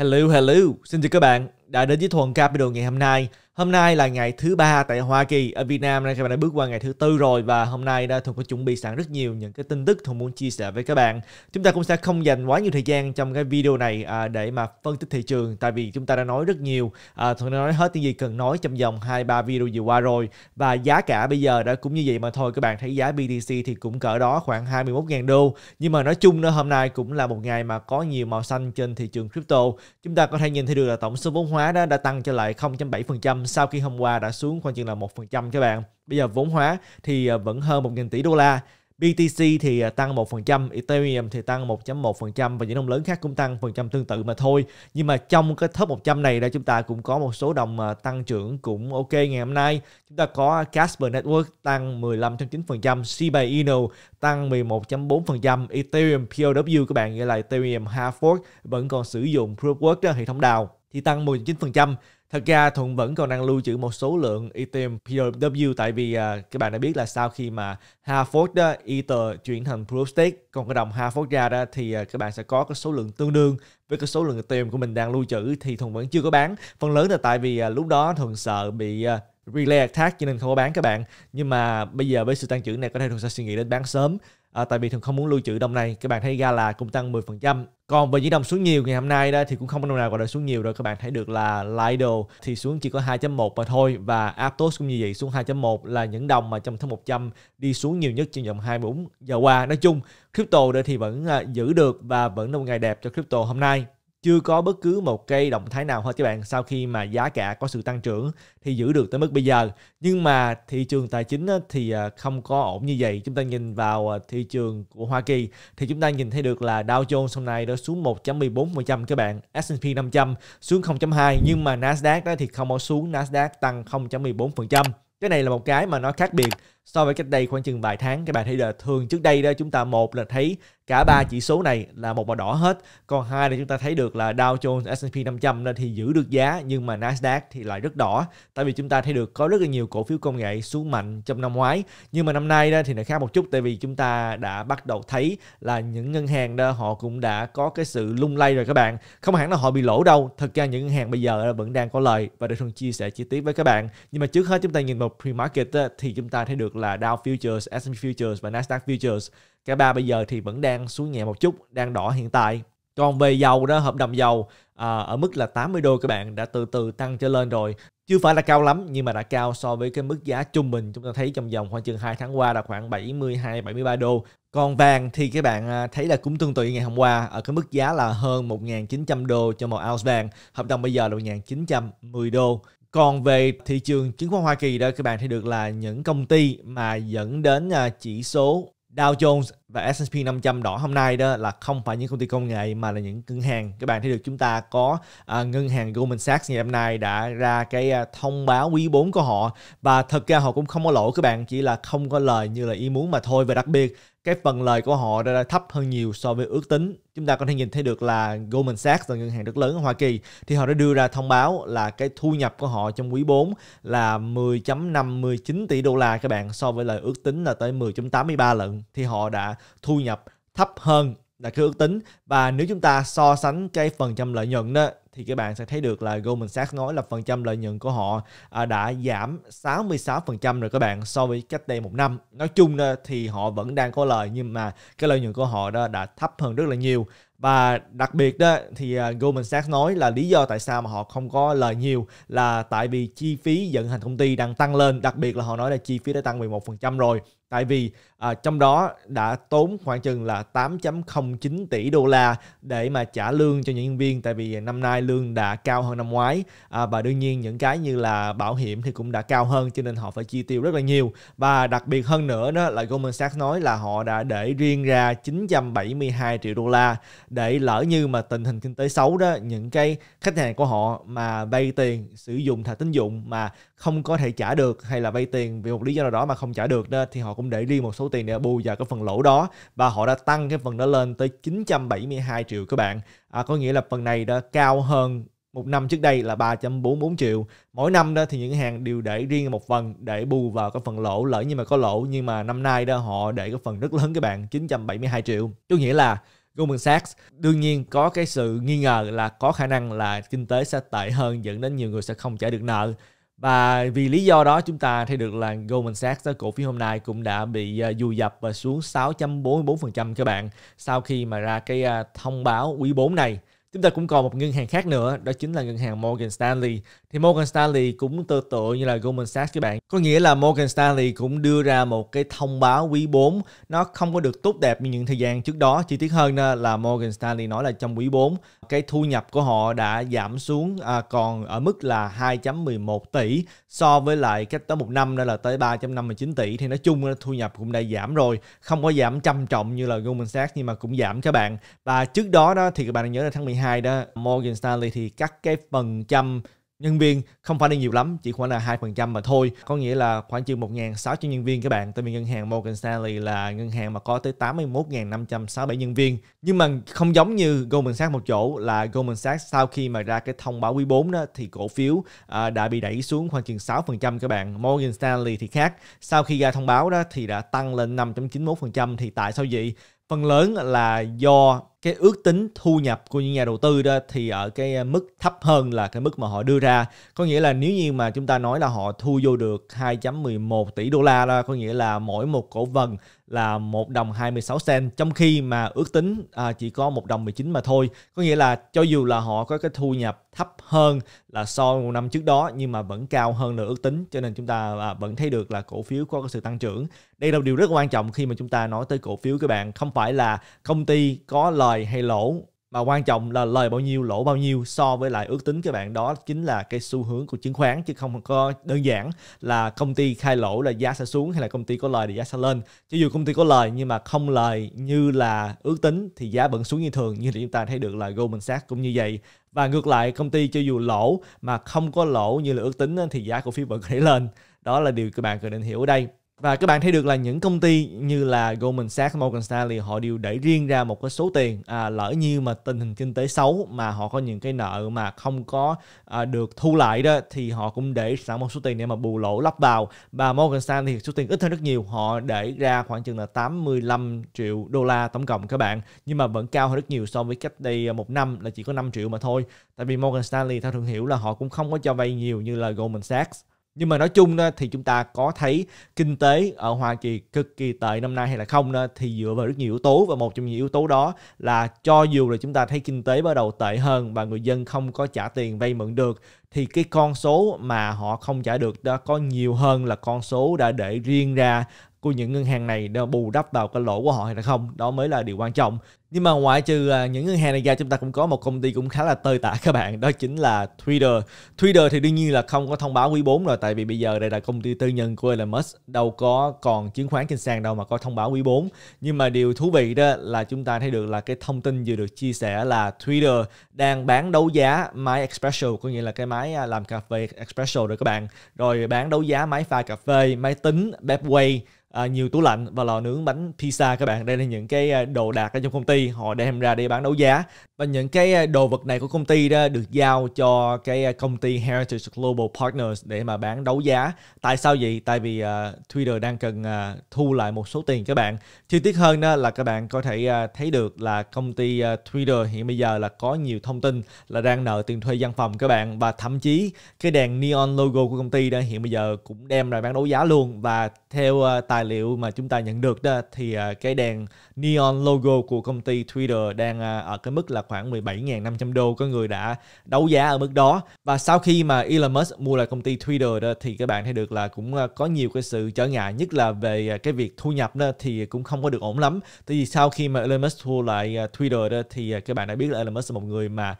Hello, hello. Xin chào các bạn đã đến với Thuần Capital ngày hôm nay. Hôm nay là ngày thứ ba tại Hoa Kỳ, ở Việt Nam này các bạn đã bước qua ngày thứ tư rồi và hôm nay đã Thuận có chuẩn bị sẵn rất nhiều những cái tin tức Thuận muốn chia sẻ với các bạn. Chúng ta cũng sẽ không dành quá nhiều thời gian trong cái video này à, để mà phân tích thị trường tại vì chúng ta đã nói rất nhiều, à, Thuận đã nói hết những gì cần nói trong vòng hai ba video vừa qua rồi và giá cả bây giờ đã cũng như vậy mà thôi các bạn thấy giá BTC thì cũng cỡ đó khoảng 21.000 đô. Nhưng mà nói chung nữa hôm nay cũng là một ngày mà có nhiều màu xanh trên thị trường crypto. Chúng ta có thể nhìn thấy được là tổng số vốn hóa đó đã tăng trở lại 0.7% sau khi hôm qua đã xuống khoảng chừng là 1% các bạn. Bây giờ vốn hóa thì ờ, vẫn hơn 1.000 tỷ đô la. BTC thì ờ, tăng 1%, Ethereum thì tăng 1.1% và những đồng lớn khác cũng tăng phần trăm tương tự mà thôi. Nhưng mà trong cái top 100 này đó chúng ta cũng có một số đồng ờ, tăng trưởng cũng ok ngày hôm nay. Chúng ta có Casper Network tăng 15.9%, Shiba Inu tăng 11.4%, Ethereum POW các bạn nghĩa là Ethereum Half Fork vẫn còn sử dụng Proof Work đó, hệ thống đào thì tăng 19%. Thật ra Thuận vẫn còn đang lưu trữ một số lượng Ethereum POW tại vì à, các bạn đã biết là sau khi mà Harford đó, Ether chuyển thành Proof Stake còn cái đồng Harford ra đó thì à, các bạn sẽ có cái số lượng tương đương với cái số lượng Ethereum của mình đang lưu trữ thì Thuận vẫn chưa có bán. Phần lớn là tại vì à, lúc đó Thuận sợ bị à, relay attack cho nên không có bán các bạn. Nhưng mà bây giờ với sự tăng trưởng này có thể Thuận sẽ suy nghĩ đến bán sớm à, tại vì thường không muốn lưu trữ đồng này các bạn thấy ra là cũng tăng 10% còn về những đồng xuống nhiều ngày hôm nay đó thì cũng không có đồng nào gọi là xuống nhiều rồi các bạn thấy được là Lido thì xuống chỉ có 2.1 mà thôi và Aptos cũng như vậy xuống 2.1 là những đồng mà trong tháng 100 đi xuống nhiều nhất trong vòng 24 giờ qua. Nói chung crypto đây thì vẫn à, giữ được và vẫn là một ngày đẹp cho crypto hôm nay chưa có bất cứ một cái động thái nào hết các bạn sau khi mà giá cả có sự tăng trưởng thì giữ được tới mức bây giờ nhưng mà thị trường tài chính thì à, không có ổn như vậy chúng ta nhìn vào à, thị trường của Hoa Kỳ thì chúng ta nhìn thấy được là Dow Jones hôm nay đã xuống 1.14% các bạn S&P 500 xuống 0.2 nhưng mà Nasdaq đó thì không có xuống Nasdaq tăng 0.14% cái này là một cái mà nó khác biệt so với cách đây khoảng chừng vài tháng các bạn thấy là thường trước đây đó chúng ta một là thấy cả ba chỉ số này là một màu đỏ hết còn hai là chúng ta thấy được là Dow Jones S&P 500 nên thì giữ được giá nhưng mà Nasdaq thì lại rất đỏ tại vì chúng ta thấy được có rất là nhiều cổ phiếu công nghệ xuống mạnh trong năm ngoái nhưng mà năm nay đó thì nó khác một chút tại vì chúng ta đã bắt đầu thấy là những ngân hàng đó họ cũng đã có cái sự lung lay rồi các bạn không hẳn là họ bị lỗ đâu thực ra những ngân hàng bây giờ vẫn đang có lời và để thường chia sẻ chi tiết với các bạn nhưng mà trước hết chúng ta nhìn vào pre-market thì chúng ta thấy được là Dow Futures, S&P Futures và Nasdaq Futures. Cả ba bây giờ thì vẫn đang xuống nhẹ một chút, đang đỏ hiện tại. Còn về dầu đó, hợp đồng dầu à, ở mức là 80 đô các bạn đã từ từ tăng trở lên rồi. Chưa phải là cao lắm nhưng mà đã cao so với cái mức giá trung bình chúng ta thấy trong vòng khoảng chừng 2 tháng qua là khoảng 72 73 đô. Còn vàng thì các bạn à, thấy là cũng tương tự ngày hôm qua ở cái mức giá là hơn 1.900 đô cho một ounce vàng, hợp đồng bây giờ là 1.910 đô. Còn về thị trường chứng khoán Hoa Kỳ đó các bạn thấy được là những công ty mà dẫn đến à, chỉ số Dow Jones và S&P 500 đỏ hôm nay đó là không phải những công ty công nghệ mà là những ngân hàng. Các bạn thấy được chúng ta có à, ngân hàng Goldman Sachs ngày hôm nay đã ra cái à, thông báo quý 4 của họ và thật ra họ cũng không có lỗ các bạn, chỉ là không có lời như là ý muốn mà thôi. Và đặc biệt cái phần lời của họ đã thấp hơn nhiều so với ước tính. Chúng ta có thể nhìn thấy được là Goldman Sachs là ngân hàng rất lớn ở Hoa Kỳ thì họ đã đưa ra thông báo là cái thu nhập của họ trong quý 4 là 10.59 tỷ đô la các bạn so với lời ước tính là tới 10.83 lận thì họ đã thu nhập thấp hơn là cái ước tính và nếu chúng ta so sánh cái phần trăm lợi nhuận đó thì các bạn sẽ thấy được là Goldman Sachs nói là phần trăm lợi nhuận của họ à, đã giảm 66% rồi các bạn so với cách đây một năm. Nói chung thì họ vẫn đang có lời nhưng mà cái lợi nhuận của họ đó đã thấp hơn rất là nhiều. Và đặc biệt đó thì à, Goldman Sachs nói là lý do tại sao mà họ không có lời nhiều là tại vì chi phí vận hành công ty đang tăng lên, đặc biệt là họ nói là chi phí đã tăng 11% rồi Tại vì à, trong đó đã tốn khoảng chừng là 8.09 tỷ đô la để mà trả lương cho những nhân viên tại vì năm nay lương đã cao hơn năm ngoái à, và đương nhiên những cái như là bảo hiểm thì cũng đã cao hơn cho nên họ phải chi tiêu rất là nhiều và đặc biệt hơn nữa đó là Goldman Sachs nói là họ đã để riêng ra 972 triệu đô la để lỡ như mà tình hình kinh tế xấu đó những cái khách hàng của họ mà vay tiền sử dụng thẻ tín dụng mà không có thể trả được hay là vay tiền vì một lý do nào đó mà không trả được đó thì họ cũng để riêng một số tiền để bù vào cái phần lỗ đó và họ đã tăng cái phần đó lên tới 972 triệu các bạn à, có nghĩa là phần này đã cao hơn một năm trước đây là 344 triệu mỗi năm đó thì những hàng đều để riêng một phần để bù vào cái phần lỗ lỡ nhưng mà có lỗ nhưng mà năm nay đó họ để cái phần rất lớn các bạn 972 triệu có nghĩa là Goldman Sachs đương nhiên có cái sự nghi ngờ là có khả năng là kinh tế sẽ tệ hơn dẫn đến nhiều người sẽ không trả được nợ và vì lý do đó chúng ta thấy được là Goldman Sachs cổ phiếu hôm nay cũng đã bị à, dù dập và xuống 6.44% các bạn sau khi mà ra cái à, thông báo quý 4 này. Chúng ta cũng còn một ngân hàng khác nữa, đó chính là ngân hàng Morgan Stanley. Thì Morgan Stanley cũng tương tự như là Goldman Sachs các bạn. Có nghĩa là Morgan Stanley cũng đưa ra một cái thông báo quý 4 nó không có được tốt đẹp như những thời gian trước đó. Chi tiết hơn à, là Morgan Stanley nói là trong quý 4 cái thu nhập của họ đã giảm xuống à, còn ở mức là 2.11 tỷ so với lại cách tới một năm đó là tới 3.59 tỷ thì nói chung thu nhập cũng đã giảm rồi không có giảm trầm trọng như là Goldman Sachs nhưng mà cũng giảm các bạn và trước đó đó thì các bạn nhớ là tháng 12 đó Morgan Stanley thì cắt cái phần trăm nhân viên không phải là nhiều lắm chỉ khoảng là hai phần trăm mà thôi có nghĩa là khoảng chừng một sáu trăm nhân viên các bạn tại vì ngân hàng Morgan Stanley là ngân hàng mà có tới tám mươi một năm trăm sáu bảy nhân viên nhưng mà không giống như Goldman Sachs một chỗ là Goldman Sachs sau khi mà ra cái thông báo quý 4 đó thì cổ phiếu à, đã bị đẩy xuống khoảng chừng sáu phần trăm các bạn Morgan Stanley thì khác sau khi ra thông báo đó thì đã tăng lên năm chín phần trăm thì tại sao vậy phần lớn là do cái ước tính thu nhập của những nhà đầu tư đó thì ở cái mức thấp hơn là cái mức mà họ đưa ra. Có nghĩa là nếu như mà chúng ta nói là họ thu vô được 2.11 tỷ đô la đó, có nghĩa là mỗi một cổ phần là một đồng 26 cent trong khi mà ước tính à, chỉ có một đồng 19 mà thôi. Có nghĩa là cho dù là họ có cái thu nhập thấp hơn là so với một năm trước đó nhưng mà vẫn cao hơn là ước tính cho nên chúng ta à, vẫn thấy được là cổ phiếu có sự tăng trưởng. Đây là điều rất quan trọng khi mà chúng ta nói tới cổ phiếu các bạn, không phải là công ty có lời lời hay lỗ mà quan trọng là lời bao nhiêu lỗ bao nhiêu so với lại ước tính các bạn đó chính là cái xu hướng của chứng khoán chứ không có đơn giản là công ty khai lỗ là giá sẽ xuống hay là công ty có lời thì giá sẽ lên cho dù công ty có lời nhưng mà không lời như là ước tính thì giá vẫn xuống như thường như thì chúng ta thấy được là Goldman Sachs cũng như vậy và ngược lại công ty cho dù lỗ mà không có lỗ như là ước tính thì giá cổ phiếu vẫn có thể lên đó là điều các bạn cần nên hiểu ở đây và các bạn thấy được là những công ty như là Goldman Sachs, Morgan Stanley họ đều để riêng ra một cái số tiền à, lỡ như mà tình hình kinh tế xấu mà họ có những cái nợ mà không có à, được thu lại đó thì họ cũng để sẵn một số tiền để mà bù lỗ lắp vào và Morgan Stanley thì số tiền ít hơn rất nhiều họ để ra khoảng chừng là 85 triệu đô la tổng cộng các bạn nhưng mà vẫn cao hơn rất nhiều so với cách đây à, một năm là chỉ có 5 triệu mà thôi tại vì Morgan Stanley theo thường hiểu là họ cũng không có cho vay nhiều như là Goldman Sachs nhưng mà nói chung thì chúng ta có thấy kinh tế ở Hoa Kỳ cực kỳ tệ năm nay hay là không thì dựa vào rất nhiều yếu tố và một trong những yếu tố đó là cho dù là chúng ta thấy kinh tế bắt đầu tệ hơn và người dân không có trả tiền vay mượn được thì cái con số mà họ không trả được đó có nhiều hơn là con số đã để riêng ra của những ngân hàng này đã bù đắp vào cái lỗ của họ hay là không đó mới là điều quan trọng nhưng mà ngoại trừ những ngân hàng này ra chúng ta cũng có một công ty cũng khá là tơi tả các bạn đó chính là Twitter. Twitter thì đương nhiên là không có thông báo quý 4 rồi tại vì bây giờ đây là công ty tư nhân của Elon Musk đâu có còn chứng khoán trên sàn đâu mà có thông báo quý 4. Nhưng mà điều thú vị đó là chúng ta thấy được là cái thông tin vừa được chia sẻ là Twitter đang bán đấu giá máy espresso có nghĩa là cái máy à, làm cà phê espresso rồi các bạn. Rồi bán đấu giá máy pha cà phê, máy tính, Bepway À, nhiều tủ lạnh và lò nướng bánh pizza các bạn đây là những cái à, đồ đạc ở trong công ty họ đem ra để bán đấu giá và những cái à, đồ vật này của công ty đó được giao cho cái à, công ty Heritage Global Partners để mà bán đấu giá tại sao vậy tại vì uh, Twitter đang cần uh, thu lại một số tiền các bạn chi tiết hơn đó là các bạn có thể uh, thấy được là công ty uh, Twitter hiện bây giờ là có nhiều thông tin là đang nợ tiền thuê văn phòng các bạn và thậm chí cái đèn neon logo của công ty đó hiện bây giờ cũng đem ra bán đấu giá luôn và theo uh, tài liệu mà chúng ta nhận được đó thì uh, cái đèn neon logo của công ty ty Twitter đang à, ở cái mức là khoảng 17.500 đô có người đã đấu giá ở mức đó và sau khi mà Elon Musk mua lại công ty Twitter đó thì các bạn thấy được là cũng à, có nhiều cái sự trở ngại nhất là về à, cái việc thu nhập đó thì cũng không có được ổn lắm tại vì sau khi mà Elon Musk thua lại Twitter đó thì các bạn đã biết là Elon Musk là một người mà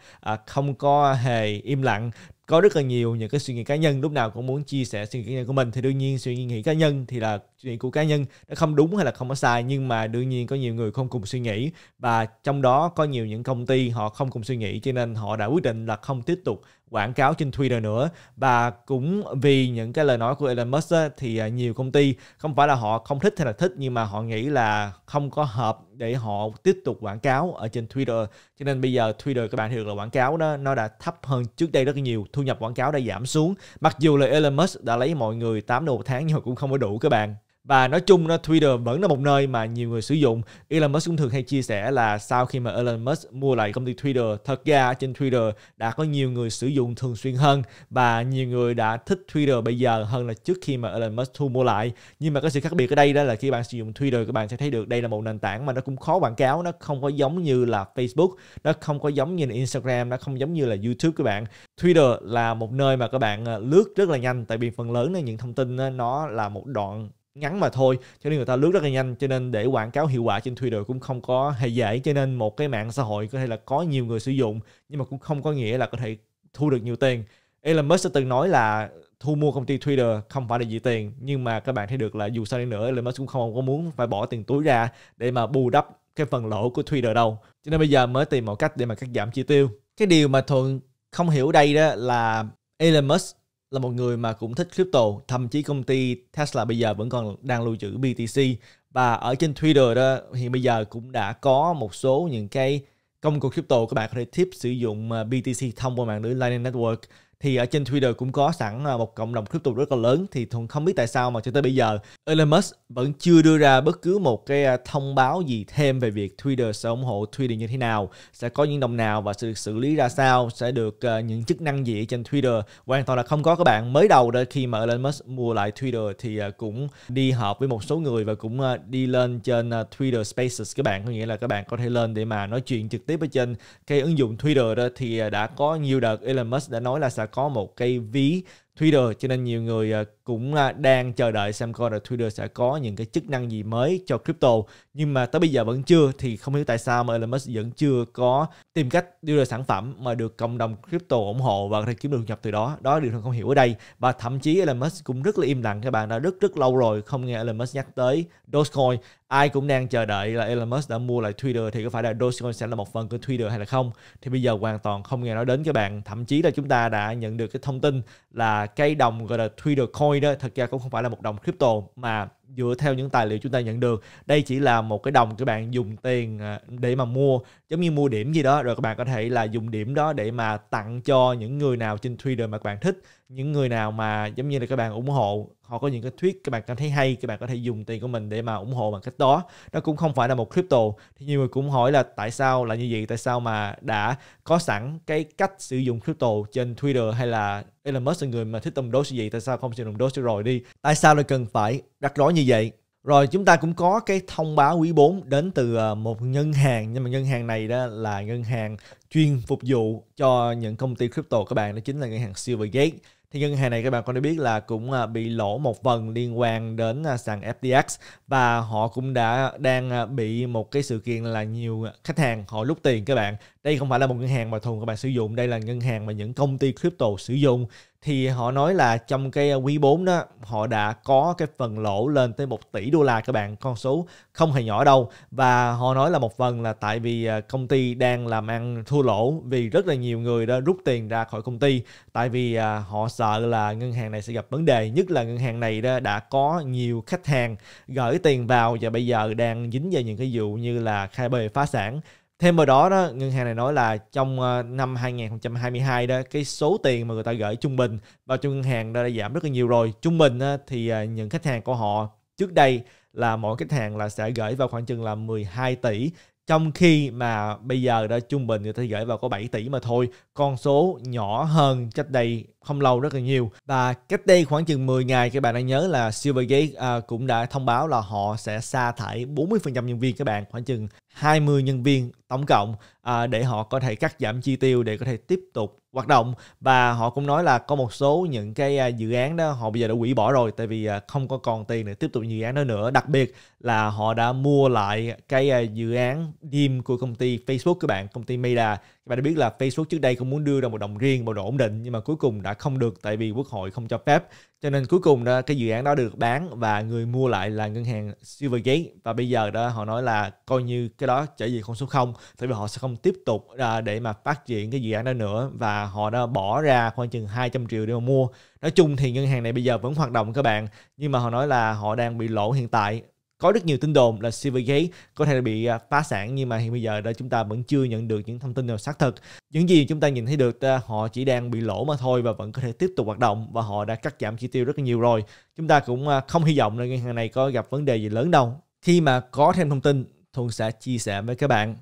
không có hề im lặng có rất là nhiều những cái suy nghĩ cá nhân lúc nào cũng muốn chia sẻ suy nghĩ cá nhân của mình thì đương nhiên suy nghĩ cá nhân thì là suy nghĩ của cá nhân nó không đúng hay là không có sai nhưng mà đương nhiên có nhiều người không cùng suy nghĩ và trong đó có nhiều những công ty họ không cùng suy nghĩ cho nên họ đã quyết định là không tiếp tục quảng cáo trên Twitter nữa và cũng vì những cái lời nói của Elon Musk á, thì à, nhiều công ty không phải là họ không thích hay là thích nhưng mà họ nghĩ là không có hợp để họ tiếp tục quảng cáo ở trên Twitter cho nên bây giờ Twitter các bạn hiểu là quảng cáo đó nó đã thấp hơn trước đây rất nhiều thu nhập quảng cáo đã giảm xuống mặc dù là Elon Musk đã lấy mọi người 8 đô một tháng nhưng mà cũng không có đủ các bạn và nói chung nó Twitter vẫn là một nơi mà nhiều người sử dụng Elon Musk cũng thường hay chia sẻ là sau khi mà Elon Musk mua lại công ty Twitter thật ra trên Twitter đã có nhiều người sử dụng thường xuyên hơn và nhiều người đã thích Twitter bây giờ hơn là trước khi mà Elon Musk thu mua lại nhưng mà cái sự khác biệt ở đây đó là khi bạn sử dụng Twitter các bạn sẽ thấy được đây là một nền tảng mà nó cũng khó quảng cáo nó không có giống như là Facebook nó không có giống như là Instagram nó không giống như là YouTube các bạn Twitter là một nơi mà các bạn ờ, lướt rất là nhanh tại vì phần lớn là những thông tin nó là một đoạn ngắn mà thôi cho nên người ta lướt rất là nhanh cho nên để quảng cáo hiệu quả trên Twitter cũng không có hề dễ cho nên một cái mạng xã hội có thể là có nhiều người sử dụng nhưng mà cũng không có nghĩa là có thể thu được nhiều tiền Elon Musk đã từng nói là thu mua công ty Twitter không phải là gì tiền nhưng mà các bạn thấy được là dù sao đi nữa Elon Musk cũng không có muốn phải bỏ tiền túi ra để mà bù đắp cái phần lỗ của Twitter đâu cho nên bây giờ mới tìm một cách để mà cắt giảm chi tiêu cái điều mà thuận không hiểu đây đó là Elon Musk là một người mà cũng thích crypto, thậm chí công ty Tesla bây giờ vẫn còn đang lưu trữ BTC và ở trên Twitter đó hiện bây giờ cũng đã có một số những cái công cụ crypto các bạn có thể tiếp sử dụng à, BTC thông qua mạng lưới Lightning Network thì ở ờ, trên Twitter cũng có sẵn ờ, một cộng đồng crypto rất là lớn thì Thuận không biết tại sao mà cho tới bây giờ Elon Musk vẫn chưa đưa ra bất cứ một cái ờ, thông báo gì thêm về việc Twitter sẽ ủng hộ Twitter như thế nào, sẽ có những đồng nào và sẽ được xử lý ra sao, sẽ được những chức năng gì trên Twitter. Hoàn toàn là không có các bạn. Mới đầu đó khi mà Elon Musk mua lại Twitter thì cũng đi họp với một số người và cũng đi lên trên Twitter Spaces các bạn, có nghĩa là các bạn có thể lên để mà nói chuyện trực tiếp ở trên cái ứng dụng Twitter đó thì đã có nhiều đợt Elon Musk đã nói là sẽ có một cái ví Twitter cho nên nhiều người ờ, cũng à, đang chờ đợi xem coi là Twitter sẽ có những cái chức năng gì mới cho crypto nhưng mà tới bây giờ vẫn chưa thì không hiểu tại sao mà Elon Musk vẫn chưa có tìm cách đưa ra sản phẩm mà được cộng đồng crypto ủng hộ và có thể kiếm được thu nhập từ đó đó là điều không hiểu ở đây và thậm chí Elon Musk cũng rất là im lặng các bạn đã rất rất lâu rồi không nghe Elon Musk nhắc tới Dogecoin ai cũng đang chờ đợi là Elon Musk đã mua lại Twitter thì có phải là Dogecoin sẽ là một phần của Twitter hay là không thì bây giờ hoàn toàn không nghe nói đến các bạn thậm chí là chúng ta đã nhận được cái thông tin là cây đồng gọi là Twitter coin Bitcoin đó thật ra cũng không phải là một đồng crypto mà dựa theo những tài liệu chúng ta nhận được đây chỉ là một cái đồng các bạn dùng tiền à, để mà mua giống như mua điểm gì đó rồi các bạn có thể là dùng điểm đó để mà tặng cho những người nào trên Twitter mà các bạn thích những người nào mà giống như là các bạn ủng hộ họ có những cái thuyết các bạn cảm thấy hay các bạn có thể dùng tiền của mình để mà ủng hộ bằng cách đó nó cũng không phải là một crypto thì nhiều người cũng hỏi là tại sao là như vậy tại sao mà đã có sẵn cái cách sử dụng crypto trên Twitter hay là Elon Musk là người mà thích đồng đô như vậy tại sao không sử dụng đô rồi đi tại sao lại cần phải đặt rõ như như vậy rồi chúng ta cũng có cái thông báo quý 4 đến từ ờ, một ngân hàng nhưng mà ngân hàng này đó là ngân hàng chuyên phục vụ cho những công ty crypto các bạn đó chính là ngân hàng Silvergate thì ngân hàng này các bạn có thể biết là cũng ờ, bị lỗ một phần liên quan đến ờ, sàn FTX và họ cũng đã đang bị một cái sự kiện là nhiều khách hàng họ rút tiền các bạn đây không phải là một ngân hàng mà thường các bạn sử dụng đây là ngân hàng mà những công ty crypto sử dụng thì họ nói là trong cái ờ, quý 4 đó họ đã có cái phần lỗ lên tới 1 tỷ đô la các bạn con số không hề nhỏ đâu và họ nói là một phần là tại vì ờ, công ty đang làm ăn thua lỗ vì rất là nhiều người đã rút tiền ra khỏi công ty tại vì ờ, họ sợ là ngân hàng này sẽ gặp vấn đề nhất là ngân hàng này đó đã có nhiều khách hàng gửi tiền vào và bây giờ đang dính vào những cái vụ như là khai bề phá sản thêm vào đó đó ngân hàng này nói là trong ờ, năm 2022 đó cái số tiền mà người ta gửi trung bình vào trong ngân hàng đã, đã giảm rất là nhiều rồi trung bình thì ờ, những khách hàng của họ trước đây là mỗi khách hàng là sẽ gửi vào khoảng chừng là 12 tỷ trong khi mà bây giờ đã trung bình người ta gửi vào có 7 tỷ mà thôi con số nhỏ hơn cách đây không lâu rất là nhiều và cách đây khoảng chừng 10 ngày các bạn đã nhớ là Silvergate à, cũng đã thông báo là họ sẽ sa thải 40% nhân viên các bạn khoảng chừng 20 nhân viên tổng cộng à, để họ có thể cắt giảm chi tiêu để có thể tiếp tục hoạt động và họ cũng nói là có một số những cái à, dự án đó họ bây giờ đã hủy bỏ rồi tại vì à, không có còn tiền để tiếp tục dự án đó nữa đặc biệt là họ đã mua lại cái à, dự án DIM của công ty Facebook các bạn công ty Meta các bạn đã biết là Facebook trước đây cũng muốn đưa ra một đồng riêng một đồng ổn định nhưng mà cuối cùng đã không được tại vì quốc hội không cho phép cho nên cuối cùng đó, cái dự án đó được bán và người mua lại là ngân hàng Silvergate và bây giờ đó họ nói là coi như cái đó trở về con số 0 tại vì họ sẽ không tiếp tục à, để mà phát triển cái dự án đó nữa và họ đã bỏ ra khoảng chừng 200 triệu để mà mua nói chung thì ngân hàng này bây giờ vẫn hoạt động các bạn nhưng mà họ nói là họ đang bị lỗ hiện tại có rất nhiều tin đồn là Silvergate có thể bị à, phá sản nhưng mà hiện bây giờ đó chúng ta vẫn chưa nhận được những thông tin nào xác thực. Những gì chúng ta nhìn thấy được à, họ chỉ đang bị lỗ mà thôi và vẫn có thể tiếp tục hoạt động và họ đã cắt giảm chi tiêu rất là nhiều rồi. Chúng ta cũng à, không hy vọng là ngân hàng này có gặp vấn đề gì lớn đâu. Khi mà có thêm thông tin, Thuận sẽ chia sẻ với các bạn.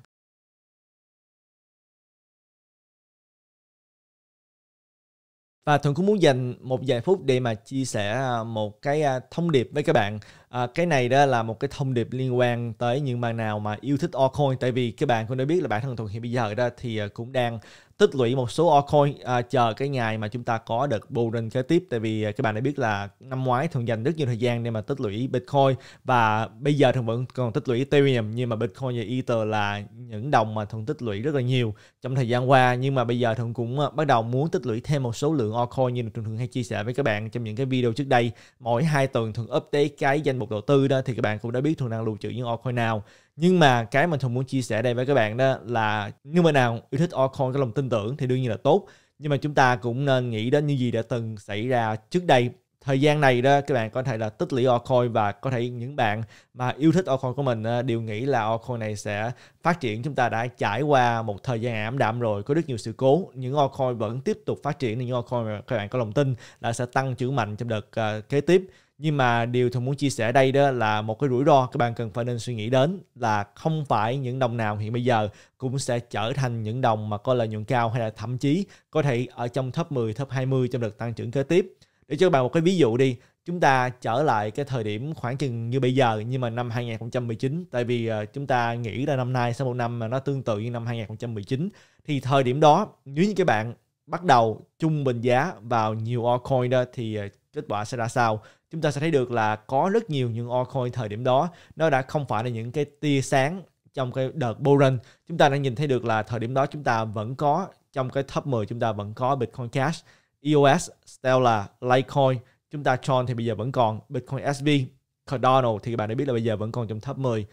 Và Thuận cũng muốn dành một vài phút để mà chia sẻ một cái thông điệp với các bạn à, cái này đó là một cái thông điệp liên quan tới những bạn nào mà yêu thích altcoin tại vì các bạn cũng đã biết là bản thân thuận hiện bây giờ đó thì à, cũng đang tích lũy một số altcoin à, chờ cái ngày mà chúng ta có được bullrun kế tiếp tại vì à, các bạn đã biết là năm ngoái thường dành rất nhiều thời gian để mà tích lũy bitcoin và bây giờ thường vẫn còn tích lũy ethereum nhưng mà bitcoin và ether là những đồng mà thường tích lũy rất là nhiều trong thời gian qua nhưng mà bây giờ thường cũng à, bắt đầu muốn tích lũy thêm một số lượng altcoin như thường thường hay chia sẻ với các bạn trong những cái video trước đây mỗi hai tuần thường update cái danh mục đầu tư đó thì các bạn cũng đã biết thường đang lưu trữ những altcoin nào nhưng mà cái mà thường muốn chia sẻ đây với các bạn đó là nếu mà nào yêu thích altcoin cái lòng tin tưởng thì đương nhiên là tốt nhưng mà chúng ta cũng nên nghĩ đến những gì đã từng xảy ra trước đây thời gian này đó các bạn có thể là tích lũy altcoin và có thể những bạn mà yêu thích altcoin của mình đều nghĩ là altcoin này sẽ phát triển chúng ta đã trải qua một thời gian ảm đạm rồi có rất nhiều sự cố những altcoin vẫn tiếp tục phát triển những altcoin mà các bạn có lòng tin là sẽ tăng trưởng mạnh trong đợt ờ, kế tiếp nhưng mà điều tôi muốn chia sẻ đây đó là một cái rủi ro các bạn cần phải nên suy nghĩ đến là không phải những đồng nào hiện bây giờ cũng sẽ trở thành những đồng mà có lợi nhuận cao hay là thậm chí có thể ở trong top 10, top 20 trong đợt tăng trưởng kế tiếp. Để cho các bạn một cái ví dụ đi, chúng ta trở lại cái thời điểm khoảng chừng như bây giờ nhưng mà năm 2019 tại vì ờ, chúng ta nghĩ là năm nay sẽ một năm mà nó tương tự như năm 2019 thì thời điểm đó nếu như các bạn bắt đầu trung bình giá vào nhiều altcoin đó thì ờ, kết quả sẽ ra sao chúng ta sẽ thấy được là có rất nhiều những altcoin thời điểm đó nó đã không phải là những cái tia sáng trong cái đợt bull run chúng ta đã nhìn thấy được là thời điểm đó chúng ta vẫn có trong cái top 10 chúng ta vẫn có Bitcoin Cash, EOS, Stellar, Litecoin, chúng ta Tron thì bây giờ vẫn còn, Bitcoin SV, Cardano thì các bạn đã biết là bây giờ vẫn còn trong top 10,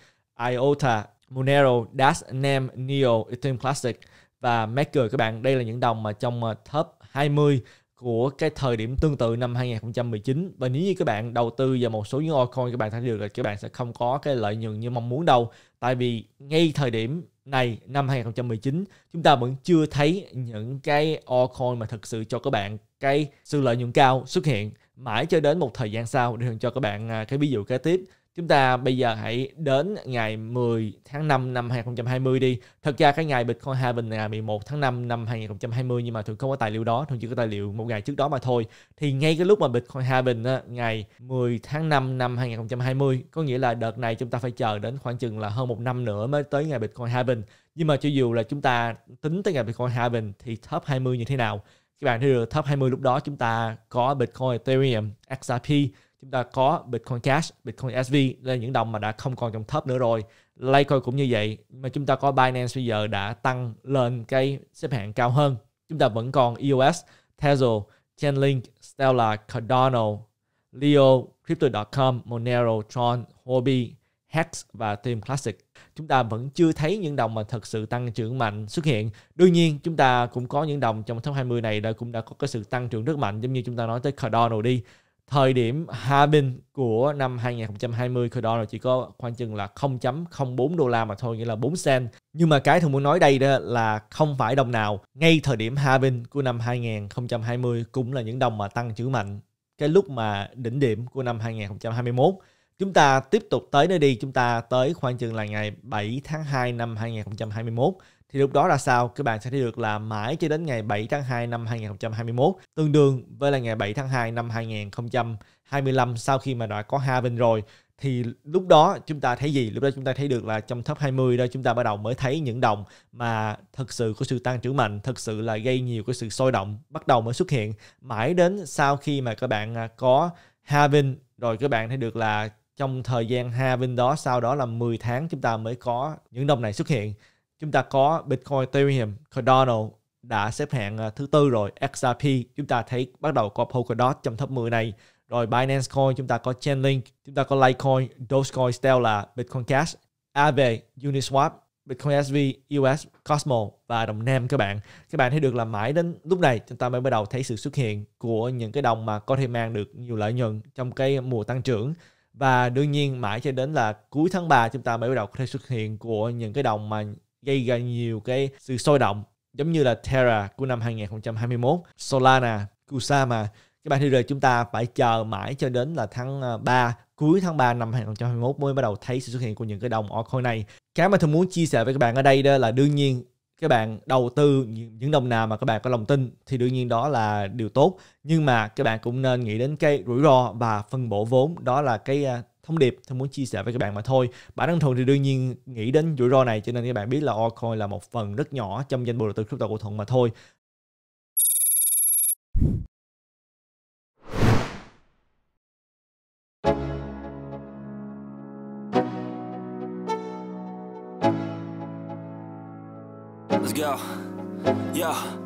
IOTA, Monero, Dash, NEM, NEO, Ethereum Classic và Maker các bạn. Đây là những đồng mà trong ờ, top 20 của cái thời điểm tương tự năm 2019 và nếu như các bạn đầu tư vào một số những altcoin các bạn thấy được là các bạn sẽ không có cái lợi nhuận như mong muốn đâu tại vì ngay thời điểm này năm 2019 chúng ta vẫn chưa thấy những cái altcoin mà thực sự cho các bạn cái sự lợi nhuận cao xuất hiện mãi cho đến một thời gian sau để cho các bạn à, cái ví dụ kế tiếp Chúng ta bây giờ hãy đến ngày 10 tháng 5 năm 2020 đi. Thật ra cái ngày Bitcoin Halving là 11 tháng 5 năm 2020 nhưng mà thường không có tài liệu đó, thường chỉ có tài liệu một ngày trước đó mà thôi. Thì ngay cái lúc mà Bitcoin Halving á, ngày 10 tháng 5 năm 2020 có nghĩa là đợt này chúng ta phải chờ đến khoảng chừng là hơn một năm nữa mới tới ngày Bitcoin Halving. Nhưng mà cho dù là chúng ta tính tới ngày Bitcoin Halving thì top 20 như thế nào? Các bạn thấy được top 20 lúc đó chúng ta có Bitcoin, Ethereum, XRP, chúng ta có Bitcoin Cash, Bitcoin SV là những đồng mà đã không còn trong thấp nữa rồi. Litecoin cũng như vậy, mà chúng ta có Binance bây giờ đã tăng lên cái xếp hạng cao hơn. Chúng ta vẫn còn EOS, Tezos, Chainlink, Stellar, Cardano, Leo, Crypto.com, Monero, Tron, Huobi, Hex và Team Classic. Chúng ta vẫn chưa thấy những đồng mà thật sự tăng trưởng mạnh xuất hiện. Đương nhiên chúng ta cũng có những đồng trong top 20 này đã cũng đã có cái sự tăng trưởng rất mạnh giống như chúng ta nói tới Cardano đi thời điểm halving của năm 2020 khi đó là chỉ có khoảng chừng là 0.04 đô la mà thôi nghĩa là 4 cent nhưng mà cái thường muốn nói đây đó là không phải đồng nào ngay thời điểm halving của năm 2020 cũng là những đồng mà tăng trưởng mạnh cái lúc mà đỉnh điểm của năm 2021 chúng ta tiếp tục tới nơi đi chúng ta tới khoảng chừng là ngày 7 tháng 2 năm 2021 thì lúc đó là sao các bạn sẽ thấy được là mãi cho đến ngày 7 tháng 2 năm 2021 tương đương với là ngày 7 tháng 2 năm 2025 sau khi mà đã có halving rồi thì lúc đó chúng ta thấy gì? Lúc đó chúng ta thấy được là trong top 20 đó chúng ta bắt đầu mới thấy những đồng mà thực sự có sự tăng trưởng mạnh, thực sự là gây nhiều cái sự sôi động bắt đầu mới xuất hiện. Mãi đến sau khi mà các bạn à, có halving rồi các bạn thấy được là trong thời gian halving đó sau đó là 10 tháng chúng ta mới có những đồng này xuất hiện chúng ta có Bitcoin, Ethereum, Cardano đã xếp hạng à, thứ tư rồi, XRP chúng ta thấy bắt đầu có Polkadot trong top 10 này, rồi Binance Coin chúng ta có Chainlink, chúng ta có Litecoin, Dogecoin, Stellar, Bitcoin Cash, Aave, Uniswap, Bitcoin SV, US, Cosmo và Đồng Nam các bạn. Các bạn thấy được là mãi đến lúc này chúng ta mới bắt đầu thấy sự xuất hiện của những cái đồng mà có thể mang được nhiều lợi nhuận trong cái mùa tăng trưởng và đương nhiên mãi cho đến là cuối tháng 3 chúng ta mới bắt đầu có thể xuất hiện của những cái đồng mà gây ra nhiều cái sự sôi động giống như là Terra của năm 2021, Solana, Kusama. các bạn thì rồi chúng ta phải chờ mãi cho đến là tháng 3, ờ, cuối tháng 3 năm 2021 mới bắt đầu thấy sự xuất hiện của những cái đồng altcoin này. Cái mà tôi muốn chia sẻ với các bạn ở đây đó là đương nhiên các bạn đầu tư những đồng nào mà các bạn có lòng tin thì đương nhiên đó là điều tốt nhưng mà các bạn cũng nên nghĩ đến cái rủi ro và phân bổ vốn đó là cái ờ, thông điệp tôi muốn chia sẻ với các bạn mà thôi bản thân thuận thì đương nhiên nghĩ đến rủi ro này cho nên các bạn biết là altcoin là một phần rất nhỏ trong danh mục đầu tư crypto của thuận mà thôi Let's go. Yeah.